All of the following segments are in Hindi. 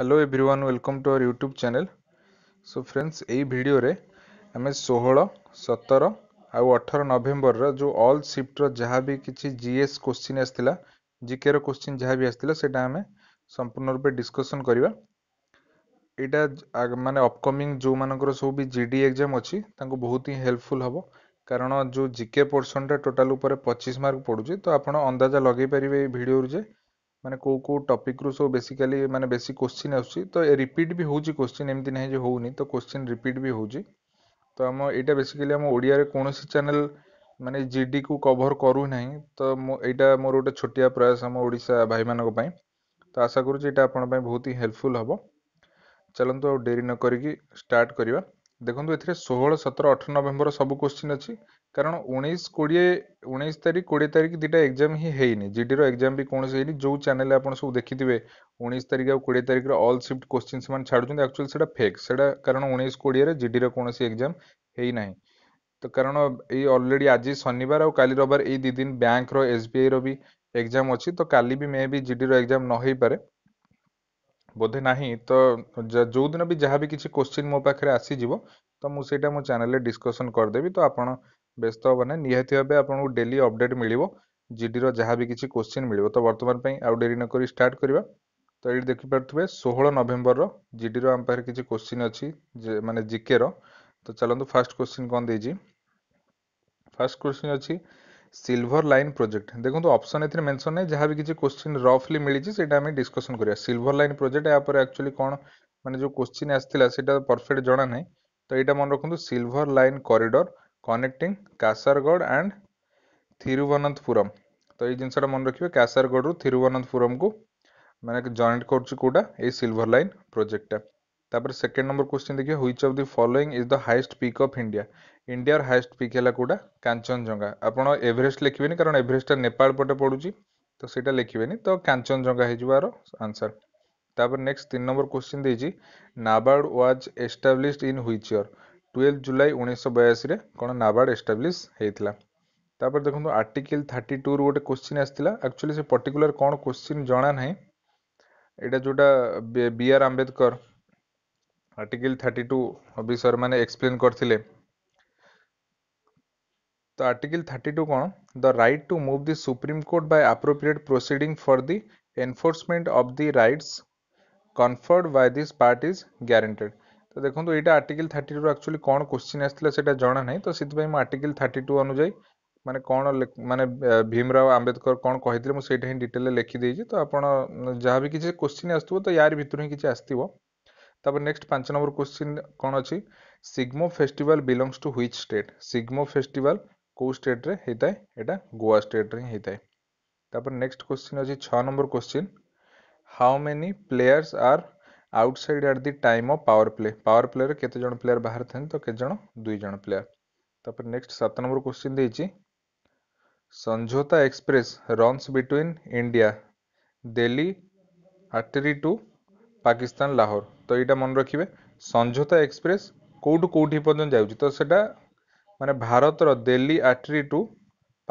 Hello everyone welcome to our YouTube channel so friends एई वीडियो रे आमे 16 17 আৰু 18 নভেম্বর ৰ যো অল শিফট ৰ জহা বি কিচি জিএস কোয়েশ্চেন আসтила জিকে ৰ কোয়েশ্চেন জহা বি আসтила সেটা আমে সম্পূৰ্ণ ৰূপে ডিসকাচন কৰিব এটা মানে আপকামিং যো মানকৰ সউবি জিডি এক্সাম اچি তাকো বহুতই হেল্পফুল হব কাৰণ যো জিকে পৰ্টছন টটেল ওপৰে 25 মার্ক পঢ়ুজি তো আপোন আন্দাজা লৈ পৰিব এই ভিডিওৰ জে ମାନେ କୋଉ କୋଉ ଟପିକରୁ ସବୁ ବେସିକାଲି ମାନେ ବେଶୀ କୋଶ୍ଚିନ୍ ଆସୁଛି ତ ଏ ରିପିଟ୍ ବି ହେଉଛି କୋଶ୍ଚିନ୍ ଏମିତି ନାହିଁ ଯେ ହେଉନି ତ କୋଶ୍ଚିନ୍ ରିପିଟ୍ ବି ହେଉଛି ତ ଆମ ଏଇଟା ବେସିକାଲି ଆମ ଓଡ଼ିଆରେ କୌଣସି ଚ୍ୟାନେଲ୍ ମାନେ ଜିଡିକୁ କଭର୍ କରୁନାହିଁ ତ ମୁଁ ଏଇଟା ମୋର ଗୋଟେ ଛୋଟିଆ ପ୍ରୟାସ ଆମ ଓଡ଼ିଶା ଭାଇମାନଙ୍କ ପାଇଁ ତ ଆଶା କରୁଛି ଏଇଟା ଆପଣଙ୍କ ପାଇଁ ବହୁତ ହିଁ ହେଲ୍ପଫୁଲ୍ ହେବ ଚାଲନ୍ତୁ ଆଉ ଡେରି ନ କରିକି ଷ୍ଟାର୍ଟ କରିବା ଦେଖନ୍ତୁ ଏଥିରେ ଷୋହଳ ସତର ଅଠର ନଭେମ୍ବର ସବୁ କୋଶ୍ଚିନ୍ ଅଛି কারণ উনিশ কোড়িয়ে উনিশ তারিখ কোড়িয়ে তারিখ দুইটা এক্সাম ହିଁ ହେଇନି ଜିଡିର ଏକ୍ଜାମ ବି କୌଣସି ହେଇନି ଯୋଉ ଚ୍ୟାନେଲ ଆପଣ ସବୁ ଦେଖିଥିବେ ଉଣେଇଶ ତାରିଖ ଆଉ କୋଡ଼ିଏ ତାରିଖର ଅଲ୍ ସିଫ୍ଟ କୋଶ୍ଚିନ୍ ସେମାନେ ଛାଡ଼ୁଛନ୍ତି ଆକ୍ଚୁଆଲି ସେଇଟା ଫେକ୍ ସେଇଟା କାରଣ ଉଣେଇଶ କୋଡ଼ିଏରେ ଜିଡିର କୌଣସି ଏକ୍ଜାମ ହେଇନାହିଁ ତ କାରଣ ଏଇ ଅଲରେଡ଼ି ଆଜି ଶନିବାର ଆଉ କାଲି ରବିବାର ଏଇ ଦୁଇ ଦିନ ବ୍ୟାଙ୍କର ଏସ୍ବିଆଇର ବି ଏକ୍ଜାମ ଅଛି ତ କାଲି ବି ମେ ବି ଜିଡିର ଏକ୍ଜାମ ନ ହେଇପାରେ ବୋଧେ ନାହିଁ ତ ଯେଉଁଦିନ ବି ଯାହା ବି କିଛି କୋଶ୍ଚିନ୍ ମୋ ପାଖରେ ଆସିଯିବ ତ ମୁଁ ସେଇଟା ମୋ ଚ୍ୟାନେଲରେ ଡିସ୍କସନ୍ କରିଦେବି ତ ଆପଣ ବ୍ୟସ୍ତ ହେବନି ନିହାତି ଭାବେ ଆପଣଙ୍କୁ ଡେଲି ଅପଡ଼େଟ୍ ମିଳିବ ଜିଡ଼ିର ଯାହା ବି କିଛି କୋଶ୍ଚିନ୍ ମିଳିବ ତ ବର୍ତ୍ତମାନ ପାଇଁ ଆଉ ଡେରି ନକରି ଷ୍ଟାର୍ଟ କରିବା ତ ଏଇଠି ଦେଖିପାରୁଥିବେ ଷୋହଳ ନଭେମ୍ବରର ଜିଡ଼ିର ଆମ ପାଖରେ କିଛି କୋଶ୍ଚିନ୍ ଅଛି ମାନେ ଜିକେର ତ ଚାଲନ୍ତୁ ଫାର୍ଷ୍ଟ କୋଶ୍ଚିନ୍ କ'ଣ ଦେଇଛି ଫାର୍ଷ୍ଟ କୋଶ୍ଚିନ୍ ଅଛି ସିଲଭର ଲାଇନ୍ ପ୍ରୋଜେକ୍ଟ ଦେଖନ୍ତୁ ଅପସନ୍ ଏଥିରେ ମେନସନ୍ ନାହିଁ ଯାହା ବି କିଛି କୋଶ୍ଚିନ୍ ରଫଲି ମିଳିଛି ସେଇଟା ଆମେ ଡିସ୍କସନ୍ କରିବା ସିଲଭର ଲାଇନ୍ ପ୍ରୋଜେକ୍ଟ ଏହା ପରେ ଆକ୍ଚୁଆଲି କ'ଣ ମାନେ ଯେଉଁ କୋଶ୍ଚିନ୍ ଆସିଥିଲା ସେଇଟା ପରଫେକ୍ଟ ଜଣା ନାହିଁ ତ ଏଇଟା ମନେ ରଖନ୍ତୁ silver line corridor connecting Kasaragod and Thiruvananthapuram तो ये जिनसा मन रखिए कासरगोड़ थिरुवनंतपुरम को मैंने जॉइंट करोटा ये सिल्वर लाइन प्रोजेक्ट तापर सेकेंड नंबर क्वेश्चन देखिए which of the following is the highest peak of India India highest peak है कौटा कांचनजंगा आप एवरेस्ट लिखे नहीं कारण एवरेस्टा नेपाल पटे पड़ू तो सीटा लिखे नहीं तो कांचनजंगा हो आंसर तापर नेक्स्ट तीन नंबर क्वेश्चन देखिए NABARD was established in which year twelve July উনিশশো বয়াশীরে କ'ଣ ନାବାର୍ଡ଼ ଏଷ୍ଟାବ୍ଲିଶ୍ ହେଇଥିଲା ତାପରେ ଦେଖନ୍ତୁ ଆର୍ଟିକିଲ୍ ଥାର୍ଟି ଟୁରୁ ଗୋଟେ କୋଶ୍ଚିନ୍ ଆସିଥିଲା ଆକ୍ଚୁଆଲି ସେ ପର୍ଟିକୁଲାର କ'ଣ କୋଶ୍ଚିନ୍ ଜଣା ନାହିଁ ଏଇଟା ଯେଉଁଟା B R Ambedkar article thirty two ଅଫିସରମାନେ ଏକ୍ସପ୍ଲେନ୍ କରିଥିଲେ ତ ଆର୍ଟିକିଲ୍ ଥାର୍ଟି ଟୁ କ'ଣ the right to move the supreme court by appropriate proceeding for the enforcement of the rights conferred by this part is guaranteed ତ ଦେଖନ୍ତୁ ଏଇଟା ଆର୍ଟିକିଲ୍ ଥାର୍ଟି ଟୁରୁ ଆକ୍ଚୁଆଲି କ'ଣ କୋଶ୍ଚିନ୍ ଆସିଥିଲା ସେଇଟା ଜଣା ନାହିଁ ତ ସେଥିପାଇଁ ମୁଁ ଆର୍ଟିକିଲ୍ ଥାର୍ଟି ଟୁ ଅନୁଯାୟୀ ମାନେ କ'ଣ ମାନେ ଭୀମରାଓ ଆମ୍ବେଦକର କ'ଣ କହିଥିଲେ ମୁଁ ସେଇଟା ହିଁ ଡିଟେଲ୍ରେ ଲେଖିଦେଇଛି ତ ଆପଣ ଯାହା ବି କିଛି କୋଶ୍ଚିନ୍ ଆସୁଥିବ ତ ୟାରି ଭିତରୁ ହିଁ କିଛି ଆସିଥିବ ତାପରେ ନେକ୍ସଟ ପାଞ୍ଚ ନମ୍ବର କୋଶ୍ଚିନ୍ କ'ଣ ଅଛି Shigmo festival belongs to which state Shigmo festival କେଉଁ ଷ୍ଟେଟ୍ରେ ହେଇଥାଏ ଏଇଟା ଗୋଆ ଷ୍ଟେଟ୍ରେ ହିଁ ହେଇଥାଏ ତାପରେ ନେକ୍ସଟ କୋଶ୍ଚିନ୍ ଅଛି ଛଅ number question how many players are outside at the time of power play power ପ୍ଲେରେ କେତେ ଜଣ ପ୍ଲେୟାର ବାହାରେ ଥାନ୍ତି ତ କେତେ ଜଣ ଦୁଇ ଜଣ ପ୍ଲେୟାର ତାପରେ ନେକ୍ସଟ ସାତ ନମ୍ବର କୋଶ୍ଚିନ୍ ଦେଇଛି Samjhauta express runs between India Delhi Attari to Pakistan Lahore ତ ଏଇଟା ମନେ ରଖିବେ ସଞ୍ଝୋତା ଏକ୍ସପ୍ରେସ୍ କେଉଁଠୁ କେଉଁଠି ପର୍ଯ୍ୟନ୍ତ ଯାଉଛି ତ ସେଇଟା ମାନେ ଭାରତର ଦିଲ୍ଲୀ ଆଟେରୀ ଟୁ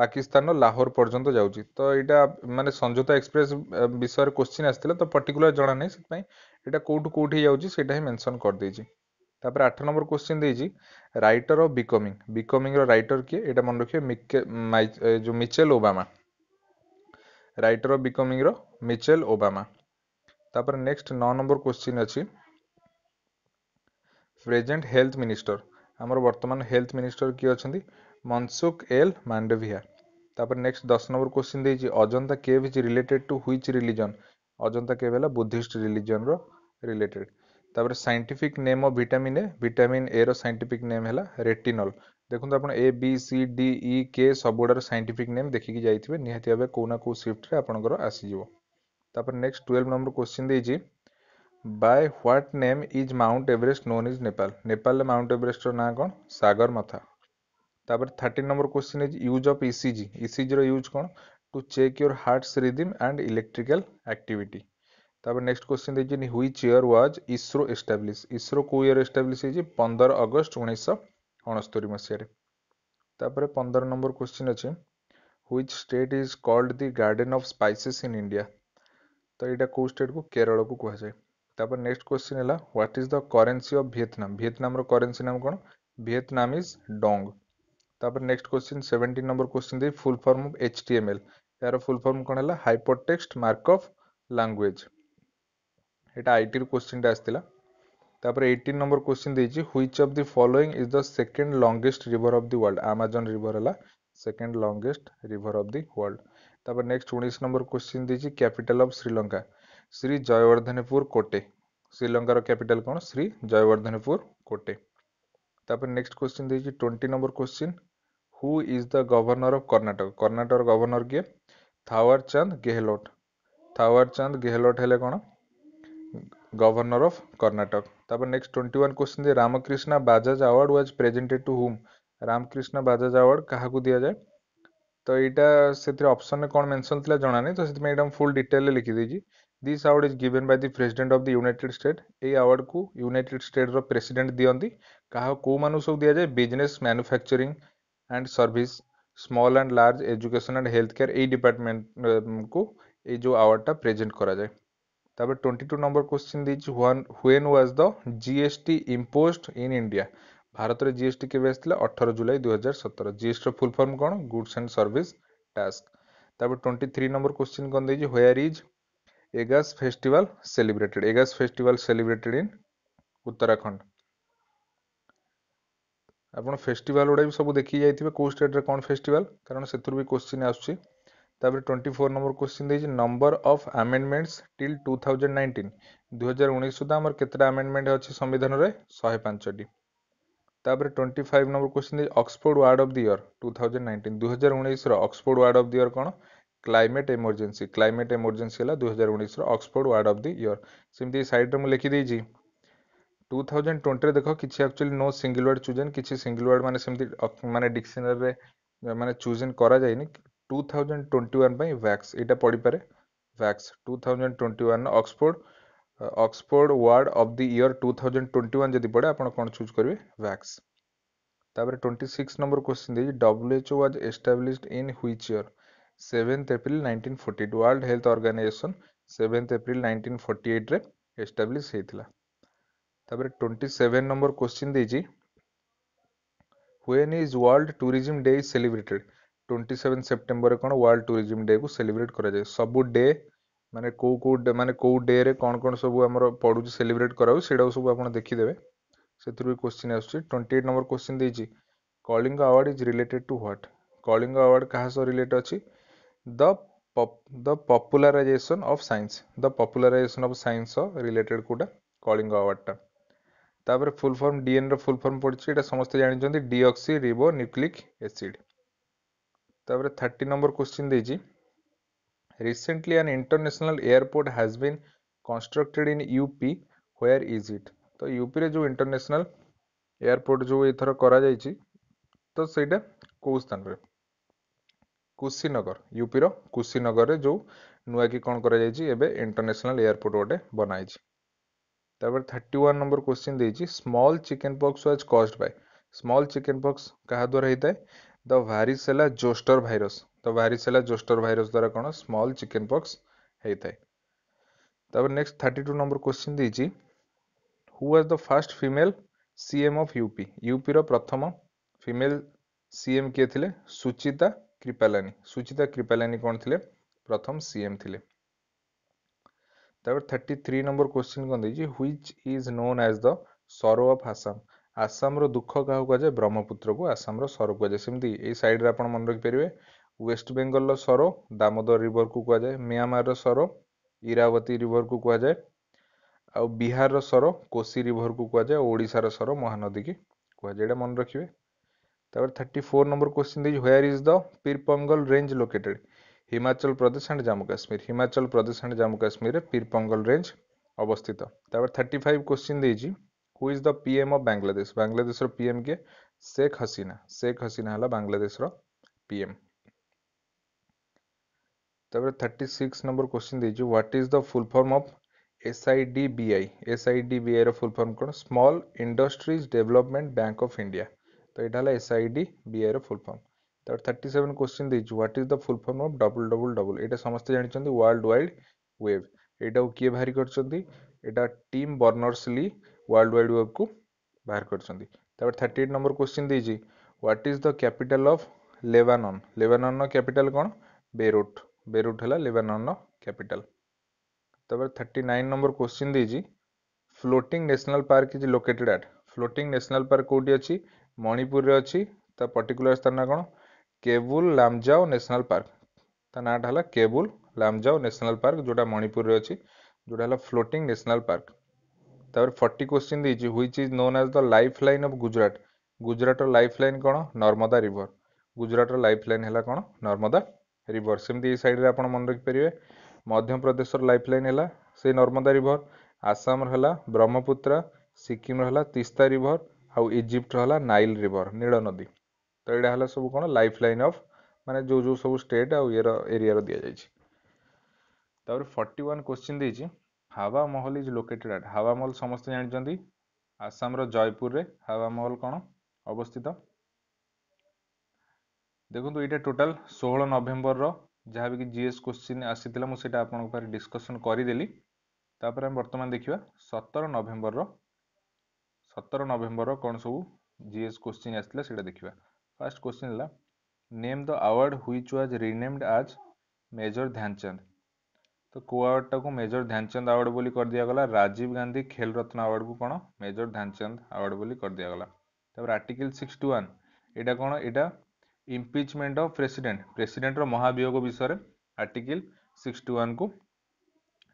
ପାକିସ୍ତାନର ଲାହୋର ପର୍ଯ୍ୟନ୍ତ ଯାଉଛି ତ ଏଇଟା ମାନେ ସଞ୍ଝୋତା ଏକ୍ସପ୍ରେସ୍ ବିଷୟରେ କୋଶ୍ଚିନ୍ ଆସିଥିଲା ତ ପର୍ଟିକୁଲାର ଜଣା ନାହିଁ ସେଥିପାଇଁ এটা କୋଉଠୁ କୋଉଠି ଯାଉଛି ସେଇଟା ହିଁ ମେନସନ୍ କରିଦେଇଛି ତାପରେ ଆଠ ନମ୍ବର କୋଶ୍ଚିନ୍ ଦେଇଛି ରାଇଟର୍ ଅଫ୍ ବିକମିଂ ବିକମିଂର ରାଇଟର୍ କିଏ ଏଇଟା ମନେ ରଖିବେ ଯୋଉ ମିଚେଲ୍ ଓବାମା ରାଇଟର୍ ଅଫ୍ ବିକମିଂର ମିଚେଲ୍ ଓବାମା ତାପରେ ନେକ୍ସଟ ନଅ ନମ୍ବର କୋଶ୍ଚିନ୍ ଅଛି ପ୍ରେଜେଣ୍ଟ ହେଲ୍ଥ ମିନିଷ୍ଟର ଆମର ବର୍ତ୍ତମାନ ହେଲ୍ଥ ମିନିଷ୍ଟର କିଏ ଅଛନ୍ତି ମନସୁଖ ଏଲ୍ ମାଣ୍ଡଭିଆ ତାପରେ ନେକ୍ସଟ ଦଶ ନମ୍ବର କୋଶ୍ଚିନ୍ ଦେଇଛି Ajanta cave is related to which religion Ajanta cave ହେଲା ବୁଦ୍ଧିଷ୍ଟ ରିଲିଜନ୍ର रिलेटेड तापर scientific name of vitamin A vitamin A रो साइंटिफिक नेम हैला रेटिनॉल देखंतु आपण A B C D E के सबोडर साइंटिफिक नेम देखि कि जाइथिबे निहाती आबे कोना को शिफ्ट रे आपणकर आसी जीवो तापर नेक्स्ट 12 नंबर क्वेश्चन दै जी by what name is mount Everest known is Nepal Nepal mount Everest रो ना कोन सागर मथा तापर 13 number question is use of ECG ECG रो यूज कोन to check your heart's rhythm and electrical activity ତାପରେ ନେକ୍ସଟ କ୍ୱେଶ୍ଚିନ୍ ଦେଇଛି which year was ISRO establish ISRO କେଉଁ ଇୟର୍ ଏଷ୍ଟାବ୍ଲିଶ୍ ହେଇଛି ପନ୍ଦର ଅଗଷ୍ଟ ଉଣେଇଶହ ଅଣସ୍ତୋରି ମସିହାରେ ତାପରେ ପନ୍ଦର ନମ୍ବର କ୍ୱେଶ୍ଚିନ୍ ଅଛି which state is called the garden of spices in India ତ ଏଇଟା କେଉଁ ଷ୍ଟେଟ୍କୁ କେରଳକୁ କୁହାଯାଏ ତାପରେ ନେକ୍ସଟ କ୍ୱେଶ୍ଚିନ୍ ହେଲା what is the currency of Vietnam ଭିଏତନାମର କରେନ୍ସି ନାମ କ'ଣ ଭିଏତନାମ ଇଜ୍ ଡଙ୍ଗ ତାପରେ next question seventeen number question ଦେଇ full form of H T M L ଏହାର ଫୁଲ୍ ଫର୍ମ କ'ଣ ହେଲା hyper text mark of language এটা আইটিৰ কোৱেশ্চন আছিল। তাৰ পাৰ 18 নম্বৰ কোৱেশ্চন দিছি which of the following is the second longest river of the world Amazon river হলা second longest river of the world. তাৰ পাৰ নেক্সট 19 নম্বৰ কোৱেশ্চন দিছি কেপিটেল অফ শ্রীলংকা। શ્રી জয়বর্ধনপুর কোটে। শ্রীলংকাৰ কেপিটেল কোন? શ્રી জয়বর্ধনপুর কোটে। তাৰ পাৰ নেক্সট কোৱেশ্চন দিছি 20 number question who is the governor of Karnataka. কৰ্ণাটকৰ গভৰ্ণৰ কে? থাওৰচంద్ গেহলট। থাওৰচంద్ গেহলট হলে কোন? Governor of Karnataka next twenty one question Ramakrishna Bajaj award was presented to whom Ramakrishna Bajaj award क्या दि जाए तो यहाँ से अप्सन में कौन मेनसन थी जाना नहीं तो मैं फुल डिटेल लिखीदी this award is given by the president of the United State award को यूनाइटेड स्टेट रो प्रेसिडेंट दिखती क्या कौ मान सब दि जाए business manufacturing and service small and large education and health care ये डिपार्टमेंट को ये जो अवार्डटा प्रेजेंट कराए তারপর টোয়েন্টি টু নম্বর কোশ্চিন দিয়েছি when when was the GST imposed in India ଭାରତରେ ଜିଏସ୍ଟି କେବେ ଆସିଥିଲା ଅଠର ଜୁଲାଇ ଦୁଇହଜାର ସତର ଜିଏସ୍ଟିର ଫୁଲ୍ ଫର୍ମ କ'ଣ ଗୁଡ୍ସ ଆଣ୍ଡ ସର୍ଭିସ୍ ଟାସ୍କ ତାପରେ ଟ୍ୱେଣ୍ଟି ଥ୍ରୀ ନମ୍ବର କୋଶ୍ଚିନ୍ କ'ଣ ଦେଇଛି where is Egas festival celebrated Egas festival celebrated in Uttarakhand ଆପଣ ଫେଷ୍ଟିଭାଲ୍ ଗୁଡ଼ା ବି ସବୁ ଦେଖିକି ଯାଇଥିବେ କେଉଁ ଷ୍ଟେଟ୍ରେ କ'ଣ ଫେଷ୍ଟିଭାଲ୍ କାରଣ ସେଥିରୁ ବି କୋଶ୍ଚିନ୍ ଆସୁଛି ତାପରେ ଟ୍ୱେଣ୍ଟି ଫୋର୍ ନମ୍ବର କୋଶ୍ଚିନ୍ ଦେଇଛି number of amendments till two thousand nineteen ଦୁଇହଜାର ଉଣେଇଶ ସୁଦ୍ଧା ଆମର କେତେଟା ଆମେଣ୍ଡମେଣ୍ଟ ଅଛି ସମ୍ବିଧାନରେ ଶହେ ପାଞ୍ଚଟି ତାପରେ ଟ୍ୱେଣ୍ଟି ଫାଇଭ୍ ନମ୍ବର କୋଶ୍ଚିନ୍ ଦେଇଛି Oxford word of the year two thousand nineteen ଦୁଇହଜାର ଉଣେଇଶର Oxford word of the year କ'ଣ କ୍ଲାଇମେଟ୍ ଏମର୍ଜେନ୍ସି କ୍ଲାଇମେଟ୍ ଏମର୍ଜେନ୍ସି ହେଲା ଦୁଇହଜାର ଉଣେଇଶର Oxford word of the year ସେମିତି ସାଇଡ଼୍ରେ ମୁଁ ଲେଖିଦେଇଛି ଟୁ ଥାଉଜେଣ୍ଡ ଟ୍ୱେଣ୍ଟିରେ ଦେଖ କିଛି actually no single word chosen କିଛି ସିଙ୍ଗଲ୍ ୱାର୍ଡ଼ ମାନେ ସେମିତି ମାନେ ଡିକ୍ସନାରୀରେ ମାନେ ଚୁଜେନ୍ କରାଯାଇନି ଟୁ ଥାଉଜେଣ୍ଡ ଟ୍ୱେଣ୍ଟି ୱାନ୍ ପାଇଁ ଭ୍ୟାକ୍ସ ଏଇଟା ପଡ଼ିପାରେ vax two thousand twenty one Oxford Oxford word of the year two thousand twenty one ଯଦି ପଡ଼େ ଆପଣ କ'ଣ ଚୁଜ୍ କରିବେ ଭ୍ୟାକ୍ସ ତାପରେ ଟ୍ୱେଣ୍ଟି ସିକ୍ସ ନମ୍ବର କ୍ୱେଶ୍ଚିନ୍ ଦେଇଛି WHO was established in which year seventh April nineteen forty eight world health organisation seventh April nineteen forty ଏଇଟ୍ରେ ଏଷ୍ଟାବ୍ଲିଶ୍ ହେଇଥିଲା ତାପରେ ଟ୍ୱେଣ୍ଟି ସେଭେନ୍ ନମ୍ବର କ୍ୱେଶ୍ଚିନ୍ ଦେଇଛି when is world tourism day is celebrated twenty seven ସେପ୍ଟେମ୍ବରରେ କ'ଣ ୱାର୍ଲଡ଼ ଟୁରିଜିମ୍ ଡେକୁ ସେଲିବ୍ରେଟ୍ କରାଯାଏ ସବୁ ଡେ ମାନେ କେଉଁ କେଉଁ ମାନେ କେଉଁ ଡେରେ କ'ଣ କ'ଣ ସବୁ ଆମର ପଡ଼ୁଛି ସେଲିବ୍ରେଟ୍ କରାହେଉଛି ସେଇଟାକୁ ସବୁ ଆପଣ ଦେଖିଦେବେ ସେଥିରୁ ବି କୋଶ୍ଚିନ୍ ଆସୁଛି ଟ୍ୱେଣ୍ଟି ଏଇଟ୍ ନମ୍ବର କୋଶ୍ଚିନ୍ ଦେଇଛି Kalinga award is related to what Kalinga award କାହା ସହ ରିଲେଟ୍ ଅଛି the the popularisation of science the popularisation of science ସହ ରିଲେଟେଡ଼୍ କେଉଁଟା କଳିଙ୍ଗ ଆୱାର୍ଡ଼ଟା ତାପରେ ଫୁଲ୍ ଫର୍ମ ଡିଏନ୍ର ଫୁଲ୍ ଫର୍ମ ପଡ଼ିଛି ଏଇଟା ସମସ୍ତେ ଜାଣିଛନ୍ତି ଡିଅକ୍ସି ରିବୋ ନ୍ୟୁକ୍ଲିକ୍ ଏସିଡ଼୍ ତାପରେ ଥାର୍ଟି ନମ୍ବର କ୍ୱେଶ୍ଚିନ୍ ଦେଇଛି recently an international airport has been constructed in UP where is it ତ ୟୁପିରେ ଯେଉଁ ଇଣ୍ଟରନ୍ୟାସନାଲ୍ ଏୟାରପୋର୍ଟ ଯେଉଁ ଏଥର କରାଯାଇଛି ତ ସେଇଟା କେଉଁ ସ୍ଥାନରେ କୁଶୀନଗର ୟୁପିର କୁଶୀନଗରରେ ଯେଉଁ ନୂଆକି କ'ଣ କରାଯାଇଛି ଏବେ ଇଣ୍ଟରନ୍ୟାସନାଲ୍ ଏୟାରପୋର୍ଟ ଗୋଟେ ବନାହେଇଛି ତାପରେ ଥାର୍ଟି ୱାନ୍ ନମ୍ବର କ୍ୱେଶ୍ଚିନ୍ ଦେଇଛି small chickenpox was caused by small chickenpox କାହା ଦ୍ୱାରା ହେଇଥାଏ the varicella zoster virus the varicella zoster virus ଦ୍ୱାରା କ'ଣ ସ୍ମଲ୍ ଚିକେନ୍ ପକ୍ସ ହେଇଥାଏ ତାପରେ next thirty two number question ଦେଇଛି who was the first female CM of UP ୟୁପିର ପ୍ରଥମ ଫିମେଲ୍ ସିଏମ୍ କିଏ ଥିଲେ ସୁଚିତା କ୍ରିପାଲାନୀ ସୁଚିତା କ୍ରିପାଲାନୀ କ'ଣ ଥିଲେ ପ୍ରଥମ ସିଏମ୍ ଥିଲେ ତାପରେ ଥାର୍ଟି ଥ୍ରୀ ନମ୍ବର କ୍ୱେଶ୍ଚିନ୍ କ'ଣ ଦେଇଛି which is known as the sorrow of Assam ଆସାମର ଦୁଃଖ କାହାକୁ କୁହାଯାଏ ବ୍ରହ୍ମପୁତ୍ରକୁ ଆସାମର ସ୍ୱର କୁହାଯାଏ ସେମିତି ଏଇ ସାଇଡ଼୍ରେ ଆପଣ ମନେ ରଖିପାରିବେ ୱେଷ୍ଟ ବେଙ୍ଗଲର ସର ଦାମୋଦର ରିଭରକୁ କୁହାଯାଏ ମିଆଁମାରର ସ୍ୱର ଇରାବତୀ ରିଭରକୁ କୁହାଯାଏ ଆଉ ବିହାରର ସ୍ୱର କୋଶି ରିଭରକୁ କୁହାଯାଏ ଆଉ ଓଡ଼ିଶାର ସ୍ୱର ମହାନଦୀକି କୁହାଯାଏ ଏଇଟା ମନେ ରଖିବେ ତାପରେ ଥାର୍ଟି ଫୋର୍ ନମ୍ବର କ୍ୱେଶ୍ଚିନ୍ ଦେଇଛି where is the Pir Panjal range located Himachal Pradesh and Jammu Kashmir Himachal Pradesh and Jammu କାଶ୍ମୀରରେ ପିରପଙ୍ଗଲ ରେଞ୍ଜ ଅବସ୍ଥିତ ତାପରେ ଥାର୍ଟି ଫାଇଭ୍ କ୍ୱେଶ୍ଚିନ୍ ଦେଇଛି who is the PM of Bangladesh ବାଂଲାଦେଶର ପିଏମ୍ କିଏ ଶେଖ୍ ହସିନା ଶେଖ୍ ହସିନା ହେଲା ବାଂଲାଦେଶର ପିଏମ୍ ତାପରେ ଥାର୍ଟି ସିକ୍ସ ନମ୍ବର କ୍ୱେଶ୍ଚିନ୍ ଦେଇଛି what is the full form of SIDBI ଏସ୍ଆଇଡିବିଆଇର ଫୁଲ୍ ଫର୍ମ କ'ଣ small industries development bank of India ତ ଏଇଟା ହେଲା ଏସ୍ଆଇଡିବିଆଇର ଫୁଲ୍ ଫର୍ମ ତାପରେ ଥାର୍ଟି ସେଭେନ୍ କ୍ୱେଶ୍ଚିନ୍ ଦେଇଛି what is the full form of double double double ଏଇଟା ସମସ୍ତେ ଜାଣିଛନ୍ତି ୱାର୍ଲଡ ୱାଇଡ୍ ୱେବ୍ ଏଇଟାକୁ କିଏ ବାହାରି କରିଛନ୍ତି ଏଇଟା ଟିମ୍ ବର୍ନର୍ସଲି ୱାର୍ଲଡ ୱାଇଡ୍ ୱେବ୍କୁ ବାହାର କରିଛନ୍ତି ତାପରେ ଥାର୍ଟି ଏଇଟ୍ ନମ୍ବର କ୍ୱେଶ୍ଚିନ୍ ଦେଇଛି what is the capital of Lebanon ଲେବାନନ୍ର କ୍ୟାପିଟାଲ୍ କ'ଣ ବେରୁଟ୍ ବେରୁଟ୍ ହେଲା ଲେବାନନ୍ର କ୍ୟାପିଟାଲ୍ ତାପରେ ଥାର୍ଟି ନାଇନ୍ ନମ୍ବର କ୍ୱେଶ୍ଚିନ୍ ଦେଇଛି floating national park is located at floating national park କେଉଁଠି ଅଛି ମଣିପୁରରେ ଅଛି ତା ପର୍ଟିକୁଲାର ସ୍ଥାନ କ'ଣ କେବୁଲ ଲାମଜାଓ ନ୍ୟାସନାଲ୍ ପାର୍କ ତା ନାଁଟା ହେଲା କେବୁଲ ଲାମଜାଓ ନ୍ୟାସନାଲ୍ ପାର୍କ ଯେଉଁଟା ମଣିପୁରରେ ଅଛି ଯେଉଁଟା ହେଲା ଫ୍ଲୋଟିଂ ନ୍ୟାସନାଲ୍ ପାର୍କ ତାପରେ ଫର୍ଟି କ୍ୱେଶ୍ଚିନ୍ ଦେଇଛି which is known as the life line of Gujarat ଗୁଜୁରାଟର ଲାଇଫ୍ ଲାଇନ୍ କ'ଣ ନର୍ମଦା ରିଭର ଗୁଜୁରାଟର ଲାଇଫ୍ ଲାଇନ୍ ହେଲା କ'ଣ ନର୍ମଦା ରିଭର ସେମିତି ଏଇ ସାଇଡ଼୍ରେ ଆପଣ ମନେ ରଖିପାରିବେ ମଧ୍ୟପ୍ରଦେଶର ଲାଇଫ୍ ଲାଇନ୍ ହେଲା ସେ ନର୍ମଦା ରିଭର ଆସାମର ହେଲା ବ୍ରହ୍ମପୁତ୍ର ସିକିମର ହେଲା ତିସ୍ତା ରିଭର ଆଉ ଇଜିପ୍ଟର ହେଲା ନାଇଲ୍ ରିଭର ନୀଳ ନଦୀ ତ ଏଇଟା ହେଲା ସବୁ କ'ଣ ଲାଇଫ୍ ଲାଇନ୍ ଅଫ୍ ମାନେ ଯେଉଁ ଯେଉଁ ସବୁ ଷ୍ଟେଟ୍ ଆଉ ଇଏର ଏରିଆର ଦିଆଯାଇଛି ତାପରେ ଫର୍ଟି ୱାନ୍ କ୍ୱେଶ୍ଚିନ୍ ଦେଇଛି ହାୱା ମହଲ ଇଜ୍ ଲୋକେଟେଡ୍ ଆଟ୍ ହାୱା ମହଲ ସମସ୍ତେ ଜାଣିଛନ୍ତି ଆସାମର ଜୟପୁରରେ ହାୱା ମହଲ କ'ଣ ଅବସ୍ଥିତ ଦେଖନ୍ତୁ ଏଇଟା ଟୋଟାଲ ଷୋହଳ ନଭେମ୍ବରର ଯାହାବି କି ଜିଏସ୍ କୋଶ୍ଚିନ୍ ଆସିଥିଲା ମୁଁ ସେଇଟା ଆପଣଙ୍କ ପାଖରେ ଡିସ୍କସନ୍ କରିଦେଲି ତାପରେ ଆମେ ବର୍ତ୍ତମାନ ଦେଖିବା ସତର ନଭେମ୍ବରର ସତର ନଭେମ୍ବରର କ'ଣ ସବୁ ଜିଏସ୍ କୋଶ୍ଚିନ୍ ଆସିଥିଲା ସେଇଟା ଦେଖିବା ଫାର୍ଷ୍ଟ କୋଶ୍ଚିନ୍ ହେଲା name the award which was renamed as major Dhyan Chand ତ କେଉଁ ଆୱାର୍ଡ଼ଟାକୁ ମେଜର ଧ୍ୟାନଚାନ୍ଦ ଆୱାର୍ଡ଼ ବୋଲି କରିଦିଆଗଲା ରାଜୀବ ଗାନ୍ଧୀ ଖେଲ ରତ୍ନ ଆୱାର୍ଡ଼କୁ କ'ଣ ମେଜର ଧ୍ୟାନଚାନ୍ଦ ଆୱାର୍ଡ଼ ବୋଲି କରିଦିଆଗଲା ତାପରେ ଆର୍ଟିକିଲ୍ ସିକ୍ସଟି ୱାନ୍ ଏଇଟା କ'ଣ ଏଇଟା ଇମ୍ପିଚମେଣ୍ଟ ଅଫ୍ ପ୍ରେସିଡେଣ୍ଟ ପ୍ରେସିଡେଣ୍ଟର ମହାଭିଯୋଗ ବିଷୟରେ ଆର୍ଟିକିଲ୍ ସିକ୍ସଟି ୱାନ୍କୁ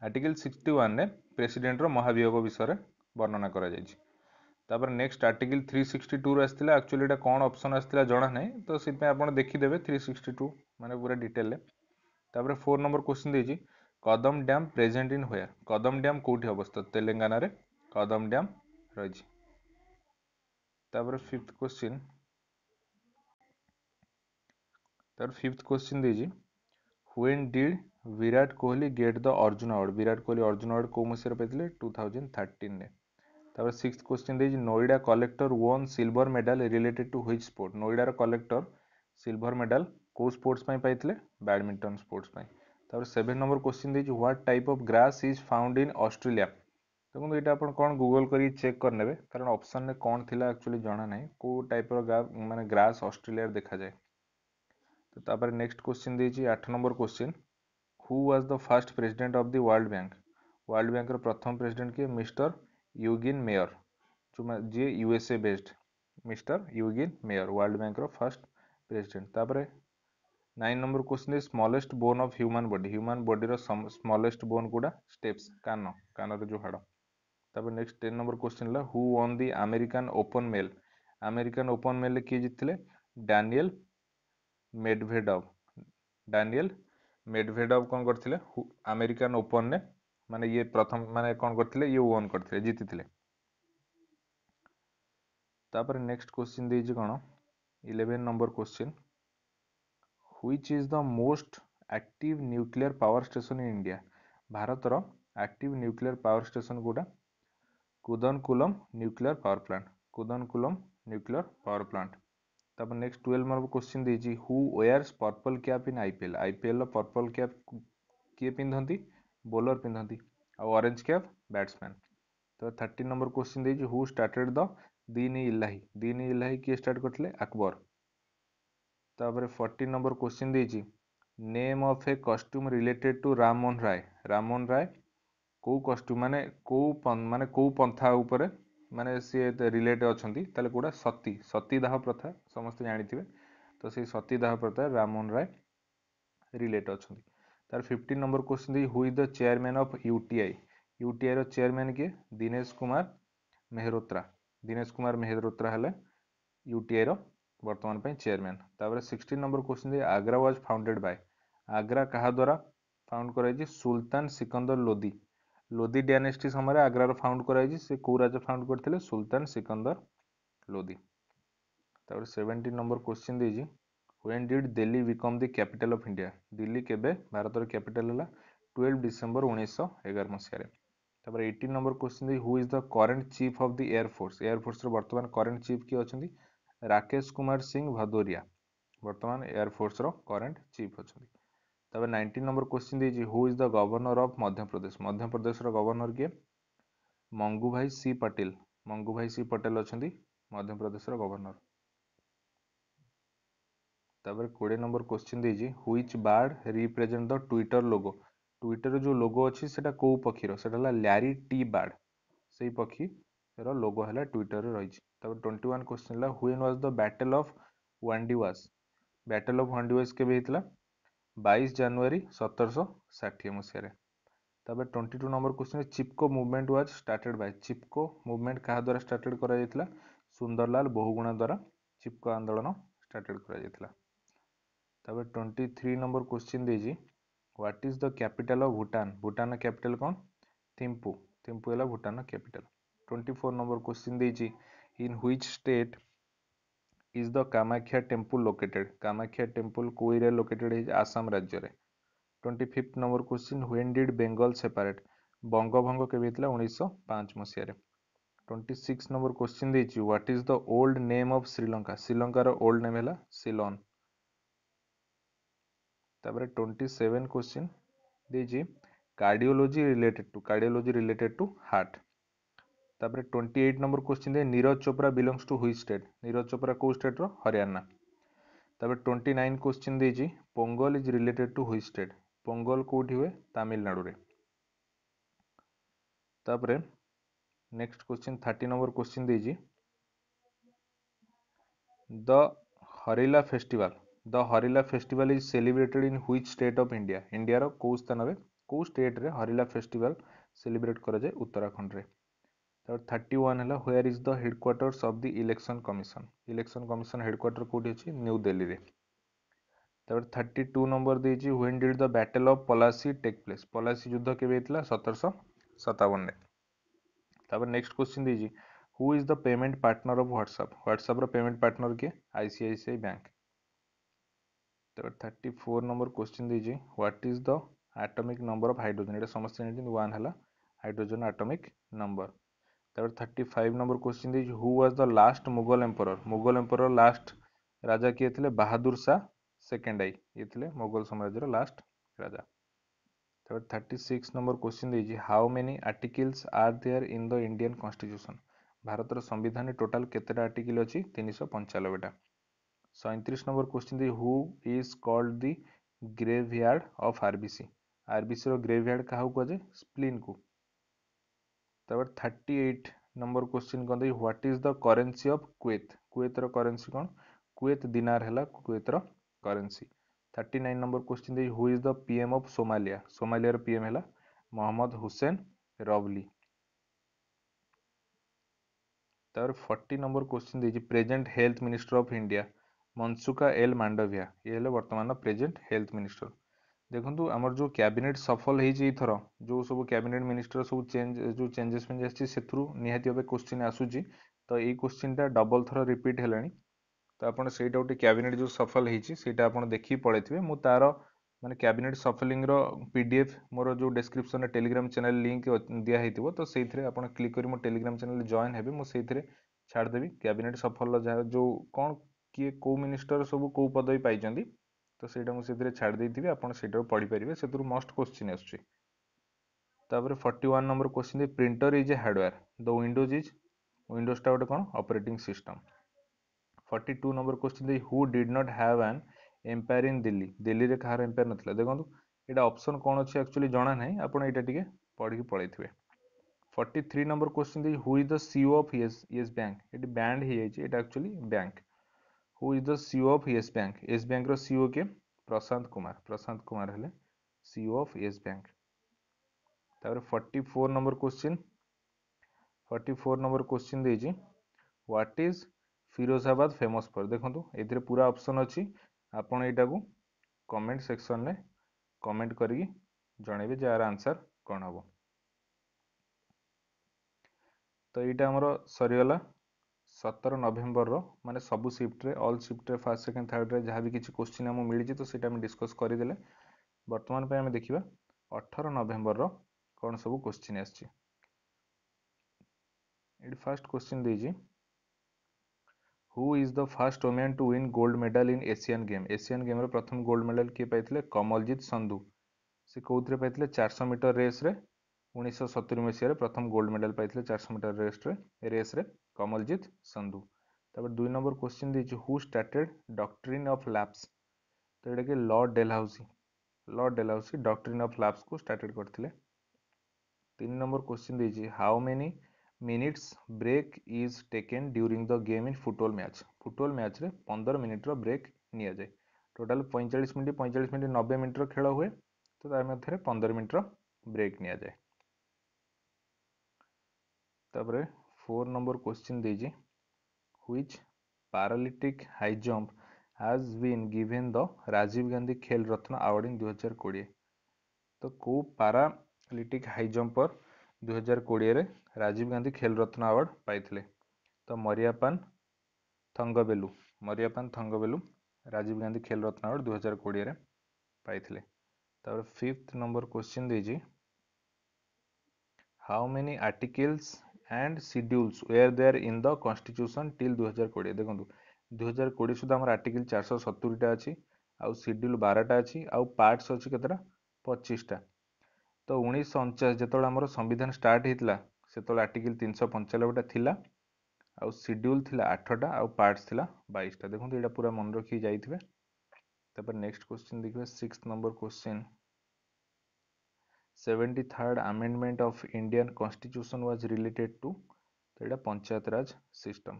ଆର୍ଟିକିଲ୍ ସିକ୍ସଟି ୱାନ୍ରେ ପ୍ରେସିଡେଣ୍ଟର ମହାଭିଯୋଗ ବିଷୟରେ ବର୍ଣ୍ଣନା କରାଯାଇଛି ତାପରେ ନେକ୍ସଟ ଆର୍ଟିକିଲ୍ ଥ୍ରୀ ସିକ୍ସଟି ଟୁରୁ ଆସିଥିଲା ଆକ୍ଚୁଆଲି ଏଇଟା କ'ଣ ଅପସନ୍ ଆସିଥିଲା ଜଣା ନାହିଁ ତ ସେଥିପାଇଁ ଆପଣ ଦେଖିଦେବେ ଥ୍ରୀ ସିକ୍ସଟି ଟୁ ମାନେ ପୁରା ଡିଟେଲରେ ତାପରେ ଫୋର୍ ନମ୍ବର କୋଶ୍ଚିନ୍ ଦେଇଛି कदम डैम प्रेजेंट इन हुए कदम डैम कौटी अवस्था तो तेलेंगाना रे कदम डैम रही फिफ्थ क्वेश्चन तर फिफ्थ क्वेश्चन दीजिए when did Virat Kohli get the Arjuna award Virat Kohli Arjuna award कौ मसीह पाइप two thousand thirteen six question दीजिए Noida collector won silver medal related to which sport नोएडार कलेक्टर सिल्वर मेडल कौ स्पोर्ट्स पाई पाई बैडमिंटन स्पोर्ट्स पाई અવર 7 નંબર ક્વેશ્ચન દેજી what type of grass is found in Australia તો હું એટા આપણ કોણ ગુગલ કરી ચેક કરનેબે કારણ ઓપ્શન ને કોણ થીલા એક્ચ્યુઅલી જાણા નહી કો ટાઈપ ઓફ ગ્રાસ મેને ગ્રાસ ઓસ્ટ્રેલિયા દેખા જાય તો તાપર નેક્સ્ટ ક્વેશ્ચન દેજી 8 number question who was the first president of the world bank world bank રો પ્રથમ પ્રેસિડેન્ટ કે મિસ્ટર યુગિન મેયર જો મે જે USA based mister Eugene Meyer world bank રો ફર્સ્ટ પ્રેસિડેન્ટ તાપર nine number question is smallest bone of human body human ବଡିର ସ୍ମଲେଷ୍ଟ ବୋନ୍ କେଉଁଟା ଷ୍ଟେପ୍ସ କାନ କାନର ଯେଉଁ ହାଡ଼ ତାପରେ ନେକ୍ସଟ ଟେନ୍ ନମ୍ବର କ୍ୱେଶ୍ଚିନ୍ ହେଲା who won the American open male American open ମେଲ୍ରେ କିଏ ଜିତିଥିଲେ ଡାନିଏଲ ମେଡ଼ଭେଡ଼ଭ ଡାନିଏଲ ମେଡ଼ଭେଡ଼ଭ କ'ଣ କରିଥିଲେ ଆମେରିକାନ୍ ଓପନ୍ରେ ମାନେ ଇଏ ପ୍ରଥମ ମାନେ କ'ଣ କରିଥିଲେ ଇଏ ଓନ୍ କରିଥିଲେ ଜିତିଥିଲେ ତାପରେ ନେକ୍ସଟ କ୍ୱେଶ୍ଚିନ୍ ଦେଇଛି କ'ଣ eleven number question which is the most active nuclear power station in India ଭାରତର active nuclear power station କୋଉଟା Kudankulam nuclear power plant Kudankulam nuclear power plant ତାପରେ ନେକ୍ସଟ ଟୁଏଲ୍ଭ ମାର୍କ କୋଶ୍ଚିନ୍ ଦେଇଛି who wears purple cap in I P L I P ଏଲ୍ର ପର୍ପଲ୍ କ୍ୟାପ୍ କିଏ ପିନ୍ଧନ୍ତି ବୋଲର ପିନ୍ଧନ୍ତି ଆଉ ଅରେଞ୍ଜ କ୍ୟାପ୍ ବ୍ୟାଟ୍ସମ୍ୟାନ୍ ତ ଥାର୍ଟିନ୍ ନମ୍ବର କୋଶ୍ଚିନ୍ ଦେଇଛି ହୁ ଷ୍ଟାର୍ଟେଡ଼୍ ଦ ଦିନ ଇଲାହି ଦିନ ଇଲାହି କିଏ ଷ୍ଟାର୍ଟ କରିଥିଲେ ଆକବର ତାପରେ ଫର୍ଟି ନମ୍ବର କୋଶ୍ଚିନ୍ ଦେଇଛି name of a custom related to Rammohan Roy Rammohan Roy କେଉଁ କଷ୍ଟ୍ୟୁମ୍ ମାନେ କେଉଁ ମାନେ କେଉଁ ପନ୍ଥା ଉପରେ ମାନେ ସିଏ ରିଲେଟ୍ ଅଛନ୍ତି ତାହେଲେ କେଉଁଟା ସତୀ ସତୀଦାହ ପ୍ରଥା ସମସ୍ତେ ଜାଣିଥିବେ ତ ସେଇ ସତୀଦାହ ପ୍ରଥା ରାମମୋହନ ରାୟ ରିଲେଟ୍ ଅଛନ୍ତି ତାର ଫିଫ୍ଟିନ୍ ନମ୍ବର କୋଶ୍ଚିନ୍ ଦେଇ who the chairman of UTI ୟୁଟିଆଇର ଚେୟାରମ୍ୟାନ୍ କିଏ ଦିନେଶ କୁମାର ମେହରୋତ୍ରା ଦିନେଶ କୁମାର ମେହରୋତ୍ରା ହେଲେ ୟୁଟିଆଇର वर्तमान पर चेयरमैन तापर सिक्सटीन नंबर क्वेश्चन दे Agra was founded by Agra क्या द्वारा फाउंड कर सुल्तान सिकंदर लोदी लोदी डायनेस्टी समय आग्रार फाउंड कर कौ राजा फाउंड करते सुल्तान सिकंदर लोदी तापर सेवेन्टीन नंबर क्वेश्चन दे when did Delhi become the capital of India Delhi के भारत कैपिटल है ट्वेल्व डिसेम्बर उन्नीस एगार मसीह एट्टन नंबर क्वेश्चन दे who is the current chief of the air force air force रतमान करेन्ट चीफ किए अच्छा राकेश कुमार सिंह भदौरिया बर्तमान एयरफोर्स करेन्ट चिफ अच्छा तब नाइंटीन नंबर क्वेश्चन दे is the governor of Madhya Pradesh Madhya Pradesh governor किए मंगू भाई सी पटेल मंगू भाई सी पटेल अच्छा मध्यप्रदेश गवर्णर तब कोड़े नंबर क्वेश्चन देजी which bird represent the Twitter logo Twitter जो लोगो अच्छी से पक्षी से ल्यारी टी बार्ड से पक्षी ର ଲୋଗୋ ହେଲା ଟ୍ୱିଟରରେ ରହିଛି ତାପରେ ଟ୍ୱେଣ୍ଟି ୱାନ୍ କ୍ୱେଶ୍ଚନ୍ ହେଲା when was the battle of Wandiwash battle of Wandiwash କେବେ ହେଇଥିଲା ବାଇଶ ଜାନୁଆରୀ ସତରଶହ ଷାଠିଏ ମସିହାରେ ତାପରେ twenty two number question Chipko movement was started by Chipko movement କାହା ଦ୍ୱାରା ଷ୍ଟାର୍ଟେଡ଼୍ କରାଯାଇଥିଲା ସୁନ୍ଦରଲାଲ ବହୁଗୁଣା ଦ୍ୱାରା ଚିପ୍କୋ ଆନ୍ଦୋଳନ ଷ୍ଟାର୍ଟେଡ଼୍ କରାଯାଇଥିଲା ତାପରେ ଟ୍ୱେଣ୍ଟି ଥ୍ରୀ ନମ୍ବର କ୍ୱେଶ୍ଚିନ୍ ଦେଇଛି what is the capital of Bhutan ଭୁଟାନର କ୍ୟାପିଟାଲ୍ କ'ଣ ଥିମ୍ପୁ ଥିମ୍ପୁ ହେଲା ଭୁଟାନର capital 24 number question deji in which state is the kamakhya temple located kamakhya temple କୋଉ area located is assam ରାଜ୍ୟରେ 25th number question when did bengal separate ବଙ୍ଗଭଙ୍ଗ କେବେ ହେଇଥିଲା ଉଣେଇଶହ ପାଞ୍ଚ ମସିହାରେ ଟ୍ୱେଣ୍ଟି ସିକ୍ସ ନମ୍ବର କୋଶ୍ଚିନ୍ ଦେଇଛି what is the old name of Sri Lanka ଶ୍ରୀଲଙ୍କାର ଓଲ୍ଡ ନେମ୍ ହେଲା ସିଲନ୍ ତାପରେ ଟ୍ୱେଣ୍ଟି ସେଭେନ୍ କୋଶ୍ଚିନ୍ ଦେଇଛି cardiology related to cardiology related to heart ତାପରେ ଟ୍ୱେଣ୍ଟି ଏଇଟ୍ ନମ୍ବର କୋଶ୍ଚିନ୍ରେ Neeraj Chopra belongs to which state Neeraj Chopra କେଉଁ ଷ୍ଟେଟ୍ର ହରିୟାଣା ତାପରେ ଟ୍ୱେଣ୍ଟି ନାଇନ୍ କୋଶ୍ଚିନ୍ ଦେଇଛି Pongal is related to which state Pongal କେଉଁଠି ହୁଏ ତାମିଲନାଡ଼ୁରେ ତାପରେ next question thirty number question ଦେଇଛି the Harela festival the Harela festival is celebrated in which state of India ଇଣ୍ଡିଆର କେଉଁ ସ୍ଥାନରେ କେଉଁ ଷ୍ଟେଟ୍ରେ ହରିଲା ଫେଷ୍ଟିଭାଲ୍ ସେଲିବ୍ରେଟ୍ କରାଯାଏ ଉତ୍ତରାଖଣ୍ଡରେ थर्टी वन है is the headquarters of the election commission election commission headquarter कौटी अच्छी न्यू दिल्ली में थर्टी टू नंबर देखिए when did the battle of Plassey take place Plassey युद्ध के सतरश सतावन में नेक्स्ट क्वेश्चन देखिए who is the payment partner of WhatsApp ह्वाट्सअप्र पेमेंट पार्टनर किए ICICI bank thirty four number question देखिए what is the atomic number of hydrogen ये समस्त जानते वाला हाइड्रोजेन आटोमिक नंबर তারপর থার্টি ফাইভ নম্বর কোশ্চিন দিয়েছি who was the last Mughal emperor Mughal emperor last রাজা কিয়ে থিলে বাহাদুর শাহ সেকেন্ড আই ইয়ে থিলে মোগল সাম্রাজ্যর লাস্ট রাজা তারপর থার্টি সিক্স নম্বর কোশ্চিন দিয়েছি how many articles are there in the Indian constitution ଭାରତର ସମ୍ବିଧାନରେ ଟୋଟାଲ୍ କେତେଟା ଆର୍ଟିକିଲ୍ ଅଛି ତିନିଶହ ପଞ୍ଚାନବେଟା ସଇଁତିରିଶ ନମ୍ବର କୋଶ୍ଚିନ୍ ଦେଇ who is called the graveyard of RBC ଆର୍ବିସିର ଗ୍ରେଭ୍ ୟାର୍ଡ଼ କାହାକୁ କୁହାଯାଏ ସ୍ପ୍ଲିନ୍କୁ तापर थर्टी एट नंबर क्वेश्चन कौन दे what is the currency of Kuwait Kuwait रेन्सी कौन क्वेत दिनार है क्वेतर currency thirty nine number question दे who is the PM of Somalia सोमालियार पीएम है मोहम्मद हुसैन रवली तर फर्टी नंबर क्वेश्चन दे present health minister of India Mansukh L Mandaviya ये बर्तमान प्रेजेंट हेल्थ मिनिस्टर देखो आमर जो कैबिनेट सफल होर जो सब कैबिनेट मिनिस्टर सब चेंज जो चेंजेस फेज आती निहाती भाव क्वेश्चन आसूसी तो ये क्वेश्चनटा डबल थर रिपीट है तो आपड़ गोटे कैबिनेट जो सफल होटा आप देख पड़े मुझ तार मैंने कैबिनेट सफलिंग एफ मोर जो डिस्क्रिप्शन में टेलीग्राम चेल लिंक दिहित तो से आप क्लिक कर मो टेलीग्राम चैनल जॉन होगी मुझे छाड़देवी कैबिनेट सफल जो कौन किए कौ मिनिस्टर सब कौ पदवी पाई ତ ସେଇଟା ମୁଁ ସେଥିରେ ଛାଡ଼ି ଦେଇଥିବି ଆପଣ ସେଇଟାକୁ ପଢ଼ିପାରିବେ ସେଥିରୁ ମଷ୍ଟ କ୍ୱେଶ୍ଚିନ୍ ଆସୁଛି ତାପରେ ଫର୍ଟି ୱାନ୍ ନମ୍ବର କୋଶ୍ଚିନ୍ ଯେ printer is a hardware the Windows is ୱିଣ୍ଡୋଜ୍ଟା ଗୋଟେ କ'ଣ operating system forty two number question ଦେଇ who did not have an empire in Delhi ଦିଲ୍ଲୀରେ କାହାର ଏମ୍ପାୟାର ନଥିଲା ଦେଖନ୍ତୁ ଏଇଟା ଅପସନ୍ କ'ଣ ଅଛି ଆକ୍ଚୁଆଲି ଜଣା ନାହିଁ ଆପଣ ଏଇଟା ଟିକେ ପଢ଼ିକି ପଳେଇଥିବେ ଫର୍ଟି ଥ୍ରୀ ନମ୍ବର କୋଶ୍ଚିନ୍ ଦେଇ who is the CEO of Yes Yes bank ଏଠି ବ୍ୟାଣ୍ଡ ହେଇଯାଇଛି ଏଇଟା actually bank who is the CEO of Yes bank Yes ব্যাঙ্কর সিও কে প্রশান্ত কুমার প্রশান্ত কুমার হলে সিও অফ ইয়েস ব্যাঙ্ক তাপরে forty four number question forty four number question দিয়েছি what is Firozabad famous for দেখুন এতে পুরা অপসন অছি ଆପଣ ଏଇଟାକୁ କମେଣ୍ଟ ସେକ୍ସନରେ କମେଣ୍ଟ କରିକି ଜଣେଇବେ ଯେ ଏହାର ଆନ୍ସର୍ କ'ଣ ହେବ ତ ଏଇଟା ଆମର ସରିଗଲା ସତର ନଭେମ୍ବରର ମାନେ ସବୁ ସିଫ୍ଟରେ ଅଲ୍ ସିଫ୍ଟରେ ଫାର୍ଷ୍ଟ ସେକେଣ୍ଡ ଥାର୍ଡ଼ରେ ଯାହା ବି କିଛି କୋଶ୍ଚିନ୍ ଆମକୁ ମିଳିଛି ତ ସେଇଟା ଆମେ ଡିସ୍କସ୍ କରିଦେଲେ ବର୍ତ୍ତମାନ ପାଇଁ ଆମେ ଦେଖିବା ଅଠର ନଭେମ୍ବରର କ'ଣ ସବୁ କୋଶ୍ଚିନ୍ ଆସିଛି ଏଠି ଫାର୍ଷ୍ଟ କୋଶ୍ଚିନ୍ ଦେଇଛି who is the first woman to win gold medal in Asian game ଏସିଆନ୍ ଗେମ୍ର ପ୍ରଥମ ଗୋଲ୍ଡ ମେଡାଲ୍ କିଏ ପାଇଥିଲେ କମଲଜିତ୍ ସନ୍ଧୁ ସେ କେଉଁଥିରେ ପାଇଥିଲେ ଚାରିଶହ ମିଟର ରେସ୍ରେ ଉଣେଇଶହ ସତୁରି ମସିହାରେ ପ୍ରଥମ ଗୋଲ୍ଡ ମେଡାଲ୍ ପାଇଥିଲେ ଚାରିଶହ ମିଟର ରେସ୍ରେ ରେସ୍ରେ কমলজিৎ সন্ধু তারপর দুই নম্বর কোশ্চেন দিয়েছে who started doctrine of lapse তো এটাকে Lord Dalhousie Lord Dalhousie doctrine of ল্যাবসকে স্টার্টেড করলে তিন নম্বর কোশ্চেন দিয়েছি how many minutes break is taken during the game in football match football ম্যাচরে পনেরো মিনিটর ব্রেক নিয়ে ଟୋଟାଲ୍ ପଇଁଚାଳିଶ ମିନିଟ୍ ପଇଁଚାଳିଶ ମିନିଟ୍ ନବେ ମିନିଟ୍ର ଖେଳ ହୁଏ ତ ତା ମଧ୍ୟରେ ପନ୍ଦର ମିନିଟ୍ର ବ୍ରେକ୍ ନିଆଯାଏ ତାପରେ फोर नंबर क्वेश्चन दीजिए which paralytic high jump has been given the Rajiv Gandhi Khel Ratna award दुई हजार कोड़े तो कौ पारालिटिक हाई जम्पर दुई हजार कोड़े राजीव गांधी खेल रत्न अवार्ड पाई तो मरियापान थंगबेलु मरियापान थंगबेलु राजीव गांधी खेल रत्न अवार्ड दुई हजार कोड़े पाई फिफ्थ नंबर क्वेश्चन दीजिए how many articles and schedules are there in the constitution till ଦୁଇ ହଜାର କୋଡ଼ିଏ ଦେଖନ୍ତୁ ଦୁଇ ହଜାର କୋଡ଼ିଏ ସୁଦ୍ଧା ଆମର ଆର୍ଟିକିଲ୍ ଚାରିଶହ ସତୁରିଟା ଅଛି ଆଉ ସିଡ୍ୟୁଲ୍ ବାରଟା ଅଛି ଆଉ ପାର୍ଟସ୍ ଅଛି କେତେଟା ପଚିଶଟା ତ ଉଣେଇଶହ ଅଣଚାଶ ଯେତେବେଳେ ଆମର ସମ୍ବିଧାନ ଷ୍ଟାର୍ଟ ହେଇଥିଲା ସେତେବେଳେ ଆର୍ଟିକିଲ୍ ତିନିଶହ ପଞ୍ଚାନବେଟା ଥିଲା ଆଉ ସିଡ୍ୟୁଲ୍ ଥିଲା ଆଠଟା ଆଉ ପାର୍ଟସ୍ ଥିଲା ବାଇଶଟା ଦେଖନ୍ତୁ ଏଇଟା ପୁରା ମନେ ରଖିକି ଯାଇଥିବେ ତାପରେ ନେକ୍ସଟ କୋଶ୍ଚିନ୍ ଦେଖିବେ six number question 73rd amendment of Indian constitution was related to तो এটা পঞ্চায়েত রাজ সিস্টেম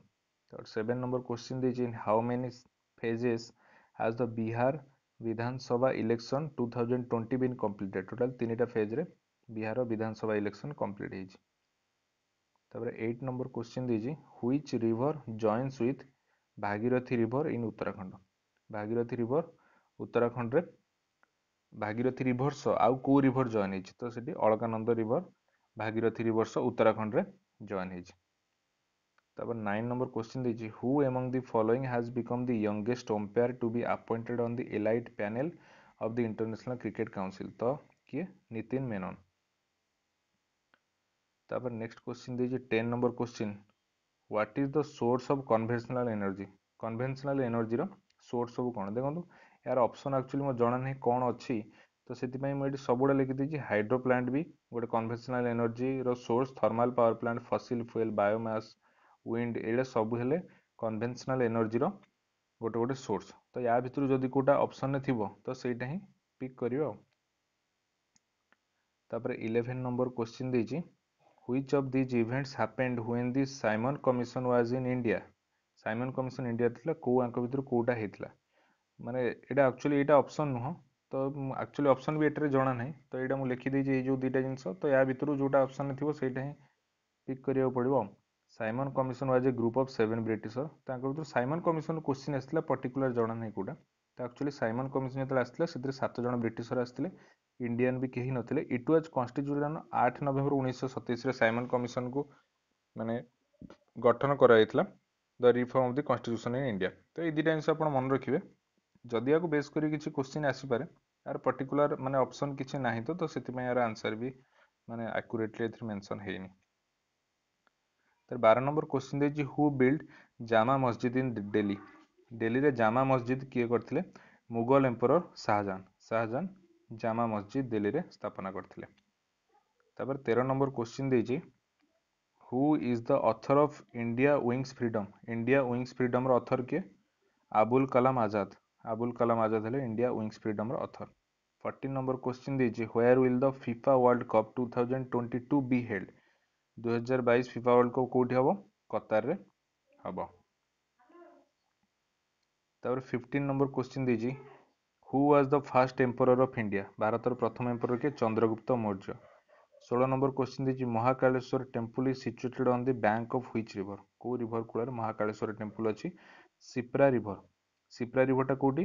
তো সেভেন নম্বর কোশ্চিন দিয়েছি হাউ মেনি ফেজেস হ্যাজ দ বিহার বিধানসভা election to thousand twenty bin completed total তিনটা ফেজরে বিহার বিধানসভা ইলেকশন কমপ্লিট হয়েছে তারপরে এইট নম্বর কোশ্চিন দিয়েছি which river joins with Bhagirathi river in Uttarakhand Bhagirathi river উত্তরাখণ্ডরে Bhagirathi reverse ଆଉ କେଉଁ ରିଭର୍ ଜଏନ୍ ହେଇଛି ତ ସେଠି ଅଳକାନନ୍ଦ ରିଭର୍ ଭାଗିରଥୀ ରିଭର୍ସ ଉତ୍ତରାଖଣ୍ଡରେ ଜଏନ୍ ହେଇଛି তারপর নাইন নম্বর কোশ্চিন দিয়েছি হু among the following has become the youngest umpire to be appointed on the elite panel of the International Cricket Council তো কি নীতিন মেনন তারপর নেক্সট কোশ্চিন দিয়েছি ten number question what is the source of conventional energy conventional এনার্জির সোর্স সব কোণ দেখুন यार ऑप्शन एक्चुअली मैं जाना नहीं कौन अच्छी तो से सब लिखिदेगी हाइड्रो प्लांट भी गोटे conventional energy source thermal power plant fossil fuel biomass wind ये सब हेल्ले कनभेन्सनाल एनर्जी गोटे गोटे सोर्स तो या भितर जो कौटा अप्सन थी तो सहीटा ही पिक कर इलेवेन नंबर क्वेश्चन देखिए which of these events happened when the Simon commission was in India Simon commission India कौन कौ भितर कौटा होता है माने एटा एक्चुअली एटा ऑप्शन नो तो एक्चुअली अप्सन भी एटरे जना नै तो यहाँ मु लिखि दै जो दुटा जिंस तो या भितरु जो अप्सन थी सेटा ही पिक करियो पडिवो Simon commission was a group of seven ब्रिटर ताकर तो साइमन कमिशन क्वेश्चन आस्तला पर्टिकुलर जणा नै कोडा तो एक्चुअली साइमन कमिशन जो आस्तला सेतिर सात जण ब्रिटिशर आस्तले भी कहीं ना it was constituted on 8 November 1927 रे कमिशन को माने गठन करायतला the reform of the constitution in India तो ए दुटा जिंस आपण मन रखिबे ଯଦି ଆକୁ ବେସ୍ କରି କିଛି କୋଶ୍ଚିନ୍ ଆସିପାରେ ଆର ପର୍ଟିକୁଲାର ମାନେ ଅପସନ୍ କିଛି ନାହିଁ ତ ତ ସେଥିପାଇଁ ଏହାର ଆନ୍ସର୍ ବି ମାନେ ଆକୁରେଟଲି ଏଥିରେ ମେନସନ୍ ହେଇନି ତାର ବାର ନମ୍ବର କୋଶ୍ଚିନ୍ ଦେଇଛି ହୁ ବିଲ୍ଡ ଜାମା ମସଜିଦ୍ ଇନ୍ ଡେଲି ଡେଲିରେ ଜାମା ମସଜିଦ୍ କିଏ କରିଥିଲେ ମୁଗଲ ଏମ୍ପରର୍ ଶାହାଜାହାନ ଶାହାଜାହାନ ଜାମା ମସଜିଦ୍ ଦିଲ୍ଲୀରେ ସ୍ଥାପନା କରିଥିଲେ ତାପରେ ତେର ନମ୍ବର କୋଶ୍ଚିନ୍ ଦେଇଛି who is the author of India wings freedom India wings ଫ୍ରିଡ଼ମ୍ର ଅଥର କିଏ ଆବୁଲ କଲାମ ଆଜାଦ আবুল কালাম আজাদ হলেন ইন্ডিয়া উইংস ফ্রিডমের অথর ফর্টিন নম্বর কোশ্চিন দিয়েছি where will the FIFA world cup two thousand twenty two be held দুই হাজার বাইশ ফিফা ওয়ার্ল্ড কপ কোউঠি হব কতারে হব তারপরে ফিফটিন নম্বর কোশ্চিন দিয়েছি who was the first emperor of India ভারতের প্রথম এম্পোরর কে চন্দ্রগুপ্ত মৌর্য ষোলো নম্বর কোশ্চিন দিয়েছি Mahakaleshwar temple is situated on the bank of which river কেউ রিভর কূলের মহাকালেশ্বর টেম্পল ଅଛି সিপ্রা ରିଭର ସିପ୍ରା ରିଭରଟା କେଉଁଠି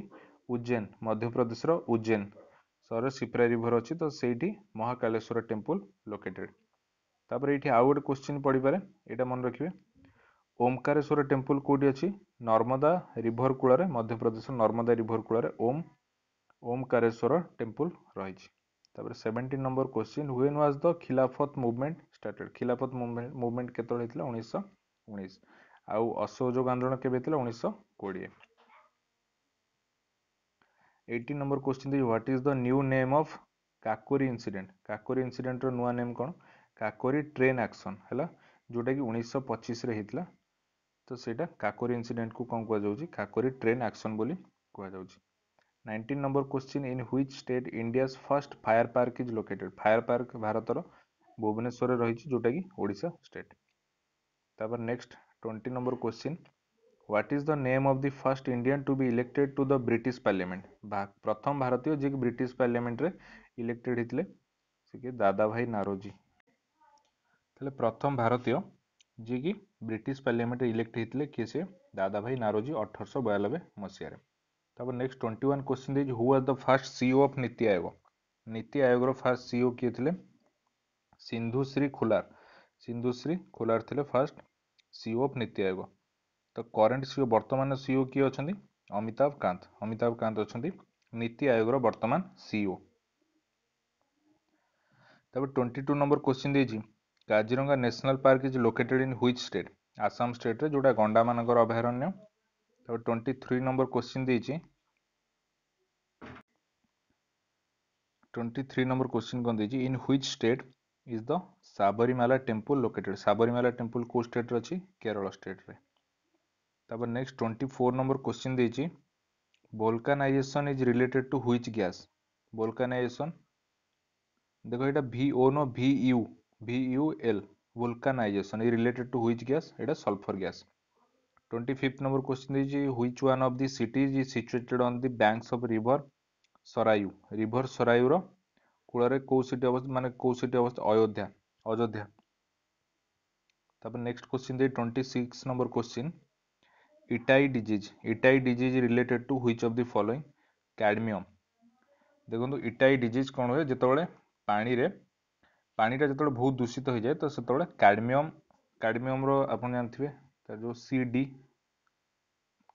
ଉଜ୍ଜୈନ ମଧ୍ୟପ୍ରଦେଶର ଉଜ୍ଜୈନ ସହରରେ ସିପ୍ରା ରିଭର ଅଛି ତ ସେଇଠି ମହାକାଳେଶ୍ୱର ଟେମ୍ପଲ୍ ଲୋକେଟେଡ଼୍ ତାପରେ ଏଇଠି ଆଉ ଗୋଟେ କୋଶ୍ଚିନ୍ ପଡ଼ିପାରେ ଏଇଟା ମନେ ରଖିବେ ଓମକାରେଶ୍ୱର ଟେମ୍ପଲ୍ କେଉଁଠି ଅଛି ନର୍ମଦା ରିଭର କୂଳରେ ମଧ୍ୟପ୍ରଦେଶର ନର୍ମଦା ରିଭର କୂଳରେ ଓମ୍ ଓମକାରେଶ୍ୱର ଟେମ୍ପଲ୍ ରହିଛି ତାପରେ seventeen number question when was the Khilafat movement started Khilafat movement କେତେବେଳେ ହେଇଥିଲା ଉଣେଇଶହ ଉଣେଇଶ ଆଉ ଅସହଯୋଗ ଆନ୍ଦୋଳନ କେବେ ହେଇଥିଲା ଉଣେଇଶହ କୋଡ଼ିଏ ଏଇଟି ନମ୍ବର କୋଶ୍ଚିନ୍ ଦେଇଛି what is the new name of Kakori incident Kakori ଇନସିଡେଣ୍ଟର ନୂଆ ନେମ୍ କ'ଣ କାକୋରୀ ଟ୍ରେନ୍ ଆକ୍ସନ୍ ହେଲା ଯେଉଁଟାକି ଉଣେଇଶହ ପଚିଶରେ ହେଇଥିଲା ତ ସେଇଟା କାକୋରୀ ଇନସିଡେଣ୍ଟକୁ କ'ଣ କୁହାଯାଉଛି କାକୋରୀ ଟ୍ରେନ୍ ଆକ୍ସନ୍ ବୋଲି କୁହାଯାଉଛି nineteen number question in which state India's first fire park is located fire park ଭାରତର ଭୁବନେଶ୍ୱରରେ ରହିଛି ଯେଉଁଟାକି ଓଡ଼ିଶା ଷ୍ଟେଟ୍ ତାପରେ next twenty number question what is the name of the first Indian to be elected to the British parliament प्रथम भारतीय जी ब्रिटिश पार्लियामेंट रे इलेक्टेड हितले सिके दादा भाई नारोजी तले प्रथम भारतीय जी की ब्रिटिश पार्लियामेंट रे इलेक्ट हितले के से दादा भाई नारोजी 1892 मसिया रे तब next 21 question is who was the first CEO of NITI Aayog नीति आयोग रो फर्स्ट सीईओ e के थिले सिंधु श्री खुलार सिंधु श्री खुलार थिले फर्स्ट सीईओ ऑफ नीति आयोग ତ କରେଣ୍ଟ ସିଓ ବର୍ତ୍ତମାନ ସିଓ କିଏ ଅଛନ୍ତି ଅମିତାଭ କାନ୍ତ ଅମିତାଭ କାନ୍ତ ଅଛନ୍ତି ନୀତି ଆୟୋଗର ବର୍ତ୍ତମାନ ସିଓ ତାପରେ ଟ୍ୱେଣ୍ଟି ଟୁ ନମ୍ବର କୋଶ୍ଚିନ୍ ଦେଇଛି Kaziranga national park is located in which state Assam ଷ୍ଟେଟ୍ରେ ଯେଉଁଟା ଗଣ୍ଡାମାନଙ୍କର ଅଭୟାରଣ୍ୟ ତାପରେ ଟ୍ୱେଣ୍ଟି ଥ୍ରୀ ନମ୍ବର କୋଶ୍ଚିନ୍ ଦେଇଛି ଟ୍ୱେଣ୍ଟି ଥ୍ରୀ ନମ୍ବର କୋଶ୍ଚିନ୍ କ'ଣ ଦେଇଛି in which state is the Sabarimala temple located Sabarimala temple କେଉଁ ଷ୍ଟେଟ୍ରେ ଅଛି କେରଳ ଷ୍ଟେଟ୍ରେ তারপর next twenty four number question দিয়েছি vulcanization is related to which gas vulcanization দেখো এটা V O no V U V U L vulcanization is related to which gas এটা sulphur gas twenty fifth number question দিয়েছি which one of the cities is situated on the banks of river Sarayu river সরায়ুর କୂଳରେ କେଉଁ ସିଟି ଅବସ୍ଥିତ ମାନେ କେଉଁ ସିଟି ଅବସ୍ଥିତ ଅଯୋଧ୍ୟା ଅଯୋଧ୍ୟା ତାପରେ ନେକ୍ସଟ କୋଶ୍ଚିନ୍ ଦେଇ twenty six number question itai disease itai disease related to which of the following cadmium देखो इटाई डिजीज कौन हुए जो पानी रे जो बहुत दूषित हो जाए तो से कैडमिम कैडमिम आप जानते हैं जो सी डी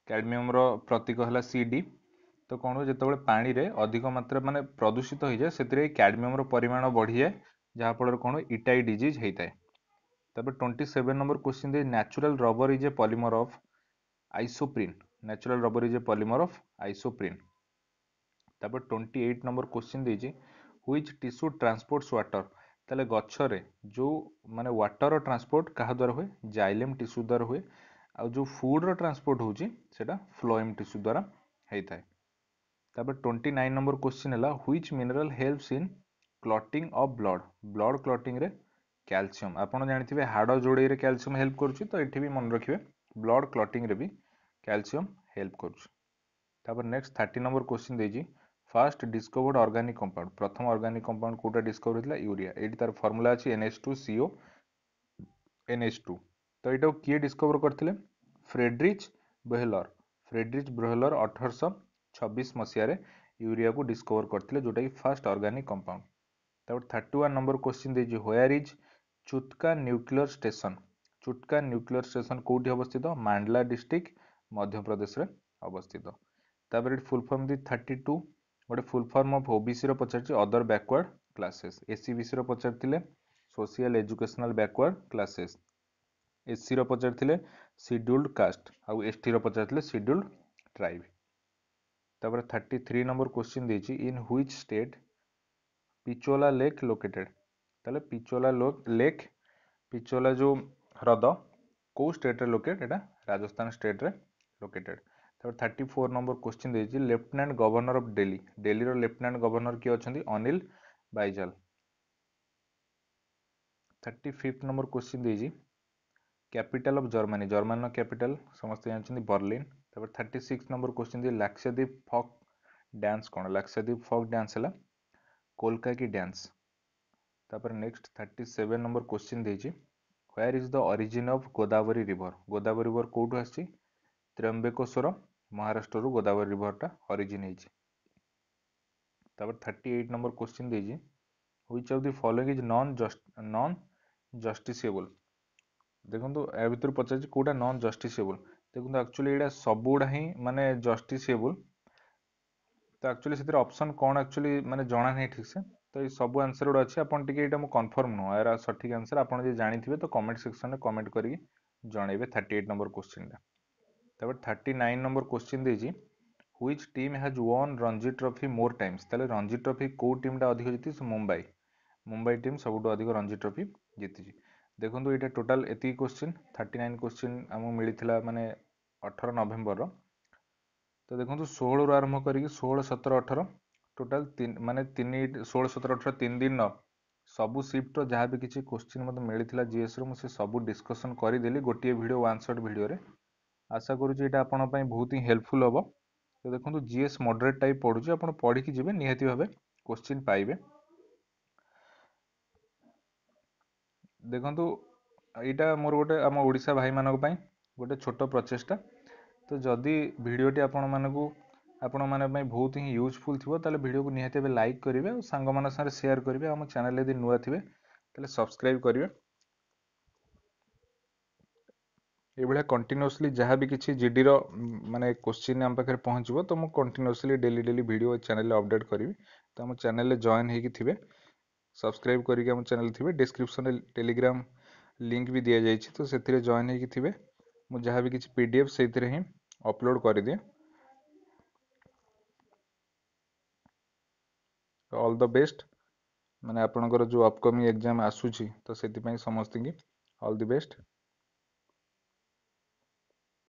कैडमिम प्रतीक है सी डी तो कौन हुए जो पानी अधिक मात्रा मानते प्रदूषित हो जाए से कैडमिम परिमाण बढ़ी जाए जहाँफल कौन इटाई डिजीज होता है तब ट्वेंटी सेवेन नंबर क्वेश्चन दे natural rubber is a polymer of isoprene natural rubber is a polymer of isoprene তারপর টোয়েন্টি এইট নম্বর কোশ্চিন দিয়েছি হুইচ টিস্যু ট্রান্সপোর্টস ওয়াটর তাহলে গছরে ଯେଉଁ ମାନେ ୱାଟରର ଟ୍ରାନ୍ସପୋର୍ଟ କାହା ଦ୍ୱାରା ହୁଏ ଜାଇଲେମ୍ ଟିସ୍ୟୁ ଦ୍ୱାରା ହୁଏ ଆଉ ଯେଉଁ ଫୁଡ଼୍ର ଟ୍ରାନ୍ସପୋର୍ଟ ହେଉଛି ସେଇଟା ଫ୍ଲୋଏମ୍ ଟିସ୍ୟୁ ଦ୍ୱାରା ହେଇଥାଏ ତାପରେ ଟ୍ୱେଣ୍ଟି ନାଇନ୍ ନମ୍ବର କୋଶ୍ଚିନ୍ ହେଲା which mineral helps in clotting of blood blood କ୍ଲଟିଂରେ କ୍ୟାଲସିୟମ୍ ଆପଣ ଜାଣିଥିବେ ହାଡ଼ ଯୋଡ଼େଇରେ କ୍ୟାଲସିୟମ୍ ହେଲ୍ପ କରୁଛି ତ ଏଠି ବି ମନେ ରଖିବେ ବ୍ଲଡ଼ କ୍ଲଟିଂରେ ବି କ୍ୟାଲସିୟମ୍ ହେଲ୍ପ କରୁଛି ତାପରେ ନେକ୍ସଟ ଥାର୍ଟି ନମ୍ବର କୋଶ୍ଚିନ୍ ଦେଇଛି ଫାର୍ଷ୍ଟ ଡିସ୍କଭର୍ଡ ଅର୍ଗାନିକ୍ କମ୍ପାଉଣ୍ଡ ପ୍ରଥମ ଅର୍ଗାନିକ୍ କମ୍ପାଉଣ୍ଡ କେଉଁଟା ଡିସ୍କଭର ହେଇଥିଲା ୟୁରିଆ ଏଇଠି ତାର ଫର୍ମୁଲା ଅଛି NH two CO NH two ତ ଏଇଟାକୁ କିଏ ଡିସ୍କଭର କରିଥିଲେ ଫ୍ରେଡ୍ରିଚ୍ ବ୍ରୋହେଲର ଫ୍ରେଡ୍ରିଚ୍ ବ୍ରୋହେଲର ଅଠରଶହ ଛବିଶ ମସିହାରେ ୟୁରିଆକୁ ଡିସ୍କଭର କରିଥିଲେ ଯେଉଁଟାକି ଫାର୍ଷ୍ଟ ଅର୍ଗାନିକ୍ କମ୍ପାଉଣ୍ଡ ତାପରେ ଥାର୍ଟି ୱାନ୍ ନମ୍ବର କୋଶ୍ଚିନ୍ ଦେଇଛି where is Chutka nuclear station Chutka nuclear station କେଉଁଠି ଅବସ୍ଥିତ ମାଣ୍ଡଲା ଡିଷ୍ଟ୍ରିକ୍ଟ ମଧ୍ୟପ୍ରଦେଶରେ ଅବସ୍ଥିତ ତାପରେ ଏଠି full form the thirty two ଗୋଟେ ଫୁଲ୍ ଫର୍ମ ଅଫ୍ ଓବିସିର ପଚାରିଛି ଅଦର ବ୍ୟାକୱାର୍ଡ଼ କ୍ଲାସେସ୍ ବି ସିର ପଚାରିଥିଲେ ସୋସିଆଲ ଏଜୁକେସନାଲ ବ୍ୟାକୱାର୍ଡ଼ କ୍ଲାସେସ୍ ଏସ୍ସିର ପଚାରିଥିଲେ ସିଡ୍ୟୁଲ୍ଡ କାଷ୍ଟ ଆଉ ଏସ୍ଟିର ପଚାରିଥିଲେ ସିଡ୍ୟୁଲ୍ଡ ଟ୍ରାଇବ୍ ତାପରେ ଥାର୍ଟି ଥ୍ରୀ ନମ୍ବର କୋଶ୍ଚିନ୍ ଦେଇଛି in which state Pichola lake located ତାହେଲେ ପିଚୋଲା ଲେକ୍ ପିଚୋଲା ଯେଉଁ ହ୍ରଦ କେଉଁ ଷ୍ଟେଟ୍ରେ ଲୋକେଟ୍ ଏଇଟା ରାଜସ୍ଥାନ ଷ୍ଟେଟ୍ରେ located ତାପରେ thirty four number question ଦେଇଛି lieutenant governor of Delhi Delhi ର lieutenant governor କିଏ ଅଛନ୍ତି Anil Baijal thirty fifth number question ଦେଇଛି ক্যাপিটাল অফ জার্মানি জার্মানির ক্যাপিটাল সমস্তে জানিছেন বার্লিন তারপর 36 নম্বর কোশ্চেন দি লাক্ষাদ্বীপ ফক ড্যান্স কোন লাক্ষাদ্বীপ ফক ড্যান্স হলা কোলকাকি ড্যান্স তারপর নেক্সট 37 নম্বর কোশ্চেন দিয়েছি where is the origin of Godavari river Godavari river কোটু আসছে ତ୍ରୟମ୍ବେକଶ୍ୱର ମହାରାଷ୍ଟ୍ରରୁ ଗୋଦାବରୀ ରିଭରଟା ଅରିଜିନ୍ ହେଇଛି তারপর থার্টি এইট নম্বর কোশ্চেন দিয়েছি which of the following is non non justiciable ଦେଖନ୍ତୁ ଏହା ଭିତରୁ ପଚାରିଛି କେଉଁଟା ନନ୍ ଜଷ୍ଟିସେବଲ୍ ଦେଖନ୍ତୁ ଆକ୍ଚୁଆଲି ଏଇଟା ସବୁଗୁଡ଼ା ହିଁ ମାନେ ଜଷ୍ଟିସେବଲ୍ ତ ଆକ୍ଚୁଆଲି ସେଥିରେ ଅପସନ୍ କ'ଣ ଆକ୍ଚୁଆଲି ମାନେ ଜଣା ନାହିଁ ଠିକ୍ସେ ତ ଏଇ ସବୁ ଆନ୍ସର୍ ଗୁଡ଼ା ଅଛି ଆପଣ ଟିକେ ଏଇଟା ମୁଁ କନଫର୍ମ ନୁହଁ ଏହାର ସଠିକ୍ ଆନ୍ସର୍ ଆପଣ ଯଦି ଜାଣିଥିବେ ତ କମେଣ୍ଟ ସେକ୍ସନ୍ରେ କମେଣ୍ଟ କରିକି ଜଣେଇବେ ଥାର୍ଟି ଏଇଟ୍ ନମ୍ବର କୋଶ୍ଚିନ୍ଟା তারপর থার্টি নাইন নম্বর কোশ্চিন দিয়েছি which team has won Ranji trophy more times তাহলে রঞ্জি ট্রফি কেউ টিমটা অধিক জিতিছে মুম্বাই মুম্বাই টিম ସବୁଠୁ ଅଧିକ ରଞ୍ଜି ଟ୍ରଫି ଜିତିଛି ଦେଖନ୍ତୁ ଏଇଟା ଟୋଟାଲ୍ ଏତିକି କୋଶ୍ଚିନ୍ ଥାର୍ଟି ନାଇନ୍ କୋଶ୍ଚିନ୍ ଆମକୁ ମିଳିଥିଲା ମାନେ ଅଠର ନଭେମ୍ବରର ତ ଦେଖନ୍ତୁ ଷୋହଳରୁ ଆରମ୍ଭ କରିକି ଷୋହଳ ସତର ଅଠର ଟୋଟାଲ୍ ମାନେ ତିନି ଷୋହଳ ସତର ଅଠର ତିନି ଦିନର ସବୁ ସିଫ୍ଟର ଯାହା ବି କିଛି କୋଶ୍ଚିନ୍ ମୋତେ ମିଳିଥିଲା ଜିଏସ୍ରୁ ମୁଁ ସେ ସବୁ ଡିସ୍କସନ୍ କରିଦେଲି ଗୋଟିଏ ଭିଡ଼ିଓ ୱାନ୍ ସଟ୍ ଭିଡ଼ିଓରେ ଆଶା କରୁଛି ଏଇଟା ଆପଣଙ୍କ ପାଇଁ ବହୁତ ହିଁ ହେଲ୍ପଫୁଲ୍ ହେବ ତ ଦେଖନ୍ତୁ ଜିଏସ୍ ମଡରେଟ୍ ଟାଇପ୍ ପଡ଼ୁଛି ଆପଣ ପଢ଼ିକି ଯିବେ ନିହାତି ଭାବେ କୋଶ୍ଚିନ୍ ପାଇବେ ଦେଖନ୍ତୁ ଏଇଟା ମୋର ଗୋଟେ ଆମ ଓଡ଼ିଶା ଭାଇମାନଙ୍କ ପାଇଁ ଗୋଟେ ଛୋଟ ପ୍ରଚେଷ୍ଟା ତ ଯଦି ଭିଡ଼ିଓଟି ଆପଣମାନଙ୍କୁ ଆପଣମାନଙ୍କ ପାଇଁ ବହୁତ ହିଁ ୟୁଜଫୁଲ୍ ଥିବ ତାହେଲେ ଭିଡ଼ିଓକୁ ନିହାତି ଭାବେ ଲାଇକ୍ କରିବେ ଆଉ ସାଙ୍ଗମାନଙ୍କ ସାଙ୍ଗରେ ସେୟାର୍ କରିବେ ଆମ ଚ୍ୟାନେଲ୍ ଯଦି ନୂଆ ଥିବେ ତାହେଲେ ସବସ୍କ୍ରାଇବ୍ କରିବେ यहाँ कंटिन्यूसली जहाँ भी किसी जि डी मानने क्वेश्चन आम पाखे पहुँच तो मुझे कंटिन्यूसली डेली डेली भिडियो चेल अपडेट करी तो आम चेल जॉन हो सब्सक्राइब करके चेल थे डिस्क्रिपन टेलीग्राम लिंक भी दि जाइए तो से जॉन होते मुझे भी किसी पी डी एफ से ही अपलोड करदे तो अल द बेस्ट मैंने आपण जो अपकमिंग एग्जाम आसूँ तो से समस्ती की अल दि बेस्ट